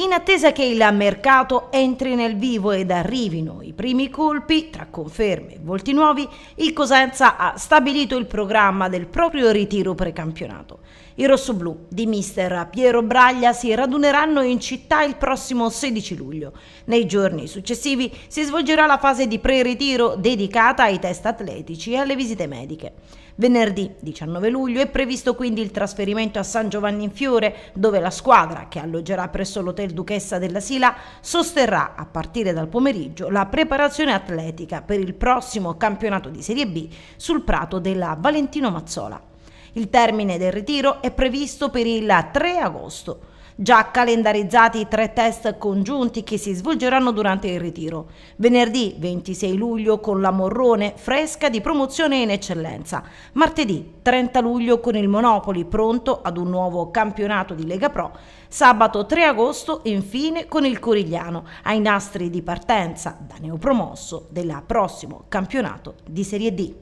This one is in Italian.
In attesa che il mercato entri nel vivo ed arrivino i primi colpi, tra conferme e volti nuovi, il Cosenza ha stabilito il programma del proprio ritiro precampionato. I rossoblù di mister Piero Braglia si raduneranno in città il prossimo 16 luglio. Nei giorni successivi si svolgerà la fase di pre-ritiro dedicata ai test atletici e alle visite mediche. Venerdì 19 luglio è previsto quindi il trasferimento a San Giovanni in Fiore, dove la squadra, che alloggerà presso l'hotel Duchessa della Sila sosterrà a partire dal pomeriggio la preparazione atletica per il prossimo campionato di Serie B sul prato della Valentino Mazzola. Il termine del ritiro è previsto per il 3 agosto già calendarizzati i tre test congiunti che si svolgeranno durante il ritiro. Venerdì 26 luglio con la Morrone, fresca di promozione in eccellenza. Martedì 30 luglio con il Monopoli, pronto ad un nuovo campionato di Lega Pro. Sabato 3 agosto, infine, con il Corigliano, ai nastri di partenza da neopromosso del prossimo campionato di Serie D.